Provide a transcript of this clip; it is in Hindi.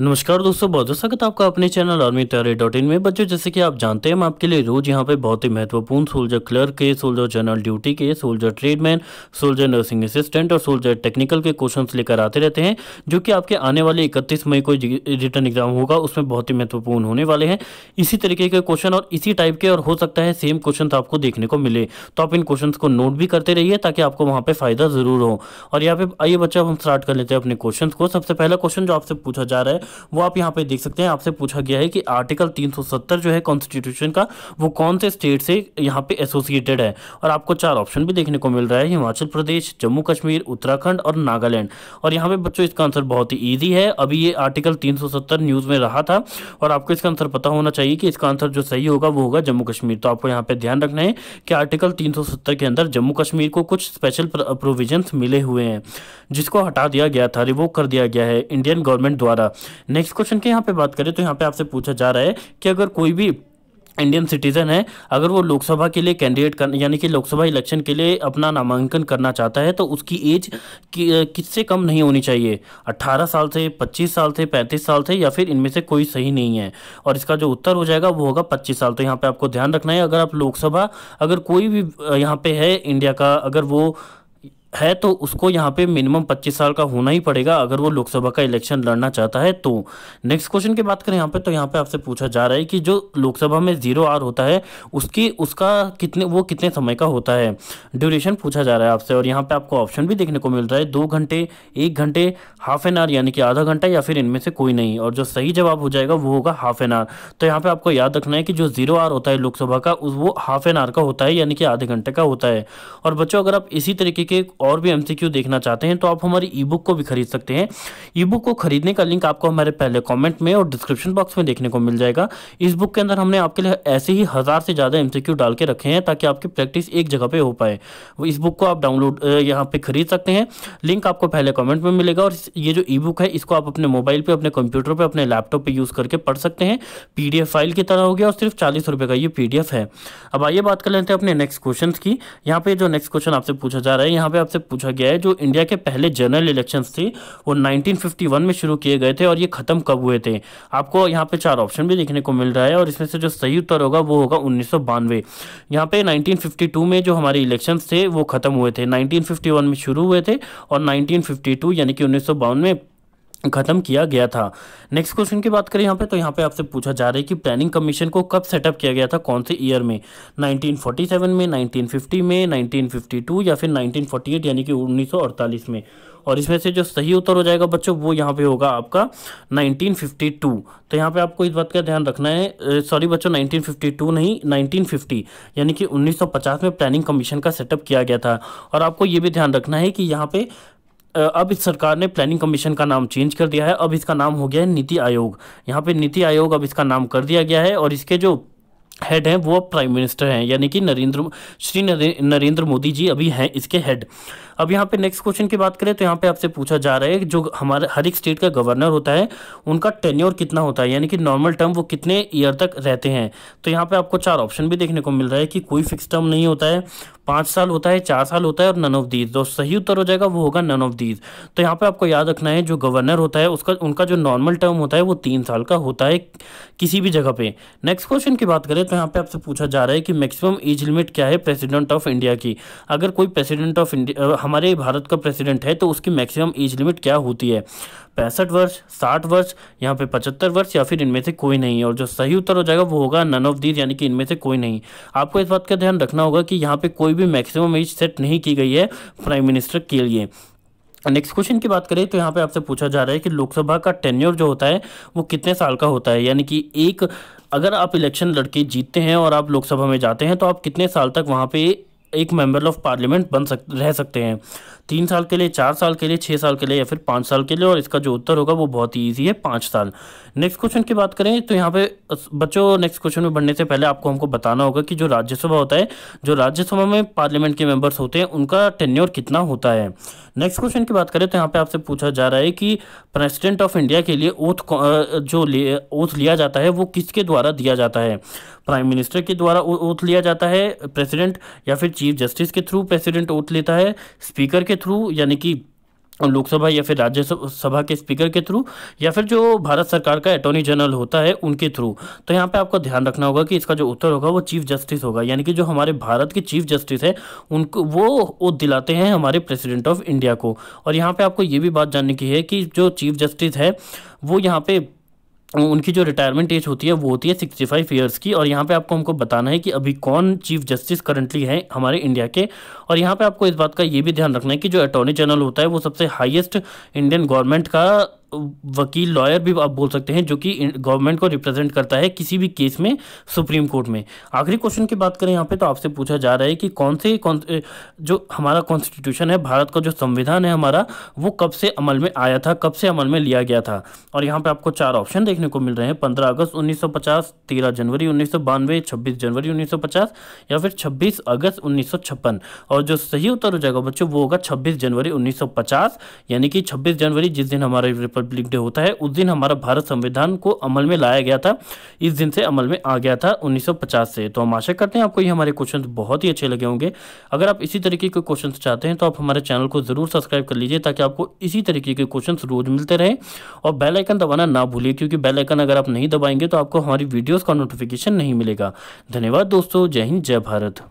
नमस्कार दोस्तों बहुत बहुत स्वागत आपका अपने channel army Taiyari dot in में बच्चों जैसे कि आप जानते हैं हम आपके लिए रोज यहाँ पे बहुत ही महत्वपूर्ण सोल्जर क्लर्क के सोल्जर जनरल ड्यूटी के soldier tradesman soldier nursing assistant और सोल्जर टेक्निकल के क्वेश्चन लेकर आते रहते हैं जो कि आपके आने वाले इकतीस मई को रिटर्न एग्जाम होगा उसमें बहुत ही महत्वपूर्ण होने वाले हैं इसी तरीके के क्वेश्चन और इसी टाइप के और हो सकता है सेम क्वेश्चन तो आपको देखने को मिले तो आप इन क्वेश्चन को नोट भी करते रहिए ताकि आपको वहाँ पर फायदा जरूर हो और यहाँ पे आइए बच्चा हम स्टार्ट कर लेते हैं अपने क्वेश्चन को सबसे पहला क्वेश्चन जो आपसे पूछा जा रहा है वो आप यहाँ पे देख सकते हैं आपसे पूछा गया है कि आर्टिकल 370 जो है कॉन्स्टिट्यूशन का वो कौन से स्टेट से यहाँ पे एसोसिएटेड है और आपको चार ऑप्शन भी देखने को मिल रहा है हिमाचल प्रदेश जम्मू कश्मीर उत्तराखंड और नागालैंड और यहाँ पे बच्चों इसका आंसर बहुत ही ईजी है अभी ये आर्टिकल तीन न्यूज़ में रहा था और आपको इसका आंसर पता होना चाहिए कि इसका आंसर जो सही होगा वो होगा जम्मू कश्मीर तो आपको यहाँ पे ध्यान रखना है कि आर्टिकल तीन के अंदर जम्मू कश्मीर को कुछ स्पेशल प्रोविजन मिले हुए हैं जिसको हटा दिया गया था रिवोक कर दिया गया है इंडियन गवर्नमेंट द्वारा नेक्स्ट क्वेश्चन की यहाँ पे बात करें तो यहाँ पे आपसे पूछा जा रहा है कि अगर कोई भी इंडियन सिटीजन है अगर वो लोकसभा के लिए कैंडिडेट कर यानी कि लोकसभा इलेक्शन के लिए अपना नामांकन करना चाहता है तो उसकी एज किससे कम नहीं होनी चाहिए 18 साल से 25 साल से 35 साल से या फिर इनमें से कोई सही नहीं है और इसका जो उत्तर हो जाएगा वो होगा 25 साल तो यहाँ पे आपको ध्यान रखना है अगर आप लोकसभा अगर कोई भी यहाँ पे है इंडिया का अगर वो है तो उसको यहाँ पे मिनिमम 25 साल का होना ही पड़ेगा अगर वो लोकसभा का इलेक्शन लड़ना चाहता है तो नेक्स्ट क्वेश्चन की बात करें यहाँ पे तो यहाँ पे आपसे पूछा जा रहा है कि जो लोकसभा में जीरो आर होता है उसकी उसका कितने वो कितने समय का होता है ड्यूरेशन पूछा जा रहा है आपसे और यहाँ पे आपको ऑप्शन भी देखने को मिल रहा है दो घंटे एक घंटे हाफ एन आवर यानी कि आधा घंटा या फिर इनमें से कोई नहीं और जो सही जवाब हो जाएगा वो होगा हाफ एन आवर तो यहाँ पर आपको याद रखना है कि जो जीरो आर होता है लोकसभा का वो हाफ एन आवर का होता है यानी कि आधे घंटे का होता है और बच्चों अगर आप इसी तरीके के और भी एमसीक्यू देखना चाहते हैं तो आप हमारी ई बुक को भी खरीद सकते हैं ई बुक को खरीदने का लिंक आपको हमारे पहले कॉमेंट में और डिस्क्रिप्शन बॉक्स में देखने को मिल जाएगा इस बुक के अंदर हमने आपके लिए ऐसे ही हज़ार से ज़्यादा एम डाल के रखे हैं ताकि आपकी प्रैक्टिस एक जगह पर हो पाए इस बुक को आप डाउनलोड यहाँ पर खरीद सकते हैं लिंक आपको पहले कॉमेंट में मिलेगा और ये जो ई बुक है इसको आप अपने मोबाइल पर अपने कंप्यूटर पर अपने लैपटॉप पर यूज़ करके पढ़ सकते हैं पी फाइल की तरह हो गया और सिर्फ चालीस रुपये का ये पी है अब आइए बात कर लेते हैं अपने नेक्स्ट क्वेश्चन की यहाँ पे जो नेक्स्ट क्वेश्चन आपसे पूछा जा रहा है यहाँ पे आप से पूछा गया है जो इंडिया के पहले जनरल इलेक्शंस थे वो 1951 में शुरू किए गए थे और ये ख़त्म कब हुए थे आपको यहाँ पे चार ऑप्शन भी देखने को मिल रहा है और इसमें से जो सही उत्तर होगा वो होगा उन्नीस सौ बानवे यहाँ पे 1952 में जो हमारे इलेक्शन थे वो ख़त्म हुए थे 1951 में शुरू हुए थे और 1952 यानी कि उन्नीस में खत्म किया गया था नेक्स्ट क्वेश्चन की बात करें यहाँ पे तो यहाँ पे आपसे पूछा जा रहा है कि प्लानिंग कमीशन को कब सेटअप किया गया था कौन से ईयर में 1947 में 1950 में 1952 या फिर 1948 यानी कि 1948 में और इसमें से जो सही उत्तर हो जाएगा बच्चों वो यहाँ पे होगा आपका 1952 तो यहाँ पे आपको इस बात का ध्यान रखना है सॉरी बच्चों 1952 नहीं 1950 यानी कि 1950 में प्लानिंग कमीशन का सेटअप किया गया था और आपको ये भी ध्यान रखना है कि यहाँ पे अब इस सरकार ने प्लानिंग कमीशन का नाम चेंज कर दिया है अब इसका नाम हो गया है नीति आयोग यहाँ पे नीति आयोग अब इसका नाम कर दिया गया है और इसके जो हेड हैं वो अब प्राइम मिनिस्टर हैं यानी कि नरेंद्र श्री नरेंद्र मोदी जी अभी हैं इसके हेड अब यहाँ पे नेक्स्ट क्वेश्चन की बात करें तो यहाँ पे आपसे पूछा जा रहा है जो हमारे हर एक स्टेट का गवर्नर होता है उनका टेन्योर कितना होता है यानी कि नॉर्मल टर्म वो कितने ईयर तक रहते हैं तो यहाँ पे आपको चार ऑप्शन भी देखने को मिल रहा है कि कोई फिक्स टर्म नहीं होता है पाँच साल होता है चार साल होता है और नन ऑफ दीज जो सही उत्तर हो जाएगा वो होगा नन ऑफ दीज तो यहाँ पे आपको याद रखना है जो गवर्नर होता है उसका उनका जो नॉर्मल टर्म होता है वो तीन साल का होता है किसी भी जगह पे नेक्स्ट क्वेश्चन की बात करें तो यहाँ पे आपसे पूछा जा रहा है कि मैक्सिमम एज लिमिट क्या है प्रेसिडेंट ऑफ इंडिया की अगर कोई प्रेसिडेंट ऑफ इंडिया हमारे भारत का प्रेसिडेंट है तो उसकी मैक्सिमम एज लिमिट क्या होती है पैंसठ वर्ष साठ वर्ष यहाँ पे पचहत्तर वर्ष या फिर इनमें से कोई नहीं और जो सही उत्तर हो जाएगा वो होगा नन ऑफ दीज यानी कि इनमें से कोई नहीं आपको इस बात का ध्यान रखना होगा कि यहाँ पे कोई भी मैक्सिमम एज सेट नहीं की गई है प्राइम मिनिस्टर के लिए नेक्स्ट क्वेश्चन की बात करें तो यहाँ पे आपसे पूछा जा रहा है कि लोकसभा का टेन्योर जो होता है वो कितने साल का होता है यानी कि एक अगर आप इलेक्शन लड़के जीतते हैं और आप लोकसभा में जाते हैं तो आप कितने साल तक वहाँ पे एक मेंबर ऑफ पार्लियामेंट बन सक रह सकते हैं तीन साल के लिए चार साल के लिए छः साल के लिए या फिर पाँच साल के लिए और इसका जो उत्तर होगा वो बहुत ही ईजी है पाँच साल नेक्स्ट क्वेश्चन की बात करें तो यहाँ पे बच्चों नेक्स्ट क्वेश्चन में बढ़ने से पहले आपको हमको बताना होगा कि जो राज्यसभा होता है जो राज्यसभा में पार्लियामेंट के मेंबर्स होते हैं उनका टेन्योर कितना होता है नेक्स्ट क्वेश्चन की बात करें तो यहाँ पे आपसे पूछा जा रहा है कि प्रेसिडेंट ऑफ इंडिया के लिए ओथ जो ओथ लिया जाता है वो किसके द्वारा दिया जाता है प्राइम मिनिस्टर के द्वारा ओथ लिया जाता है प्रेसिडेंट या फिर चीफ जस्टिस के थ्रू प्रेसिडेंट ओथ लेता है स्पीकर के थ्रू यानी कि लोकसभा या फिर राज्यसभा के स्पीकर के थ्रू या फिर जो भारत सरकार का अटॉर्नी जनरल होता है उनके थ्रू तो यहाँ पे आपको ध्यान रखना होगा कि इसका जो उत्तर होगा वो चीफ जस्टिस होगा यानी कि जो हमारे भारत के चीफ जस्टिस है उनको वो ओथ दिलाते हैं हमारे प्रेसिडेंट ऑफ इंडिया को और यहाँ पर आपको ये भी बात जानने की है कि जो चीफ जस्टिस है वो यहाँ पर उनकी जो रिटायरमेंट एज होती है वो होती है सिक्सटी फाइव ईयर्स की और यहाँ पे आपको हमको बताना है कि अभी कौन चीफ जस्टिस करंटली है हमारे इंडिया के और यहाँ पे आपको इस बात का ये भी ध्यान रखना है कि जो अटॉर्नी जनरल होता है वो सबसे हाईएस्ट इंडियन गवर्नमेंट का वकील लॉयर भी आप बोल सकते हैं जो कि गवर्नमेंट को रिप्रेजेंट करता है किसी भी केस में सुप्रीम कोर्ट में आखिरी क्वेश्चन की बात करें यहाँ पे तो आपसे पूछा जा रहा है कि कौन से कौन जो हमारा कॉन्स्टिट्यूशन है भारत का जो संविधान है हमारा वो कब से अमल में आया था कब से अमल में लिया गया था और यहाँ पर आपको चार ऑप्शन देखने को मिल रहे हैं पंद्रह अगस्त उन्नीस सौ जनवरी उन्नीस सौ जनवरी उन्नीस या फिर छब्बीस अगस्त उन्नीस और जो सही उत्तर हो जाएगा बच्चों वो होगा छब्बीस जनवरी उन्नीस यानी कि छब्बीस जनवरी जिस दिन हमारा रिपब्लिक डे होता है उस दिन हमारा भारत संविधान को अमल में लाया गया था इस दिन से अमल में आ गया था 1950 से तो हम आशा करते हैं आपको ये हमारे क्वेश्चन बहुत ही अच्छे लगे होंगे अगर आप इसी तरीके के क्वेश्चन चाहते हैं तो आप हमारे चैनल को ज़रूर सब्सक्राइब कर लीजिए ताकि आपको इसी तरीके के क्वेश्चन रोज मिलते रहें और बेलाइकन दबाना ना भूलिए क्योंकि बेलाइकन अगर आप नहीं दबाएंगे तो आपको हमारी वीडियोज़ का नोटिफिकेशन नहीं मिलेगा धन्यवाद दोस्तों जय हिंद जय भारत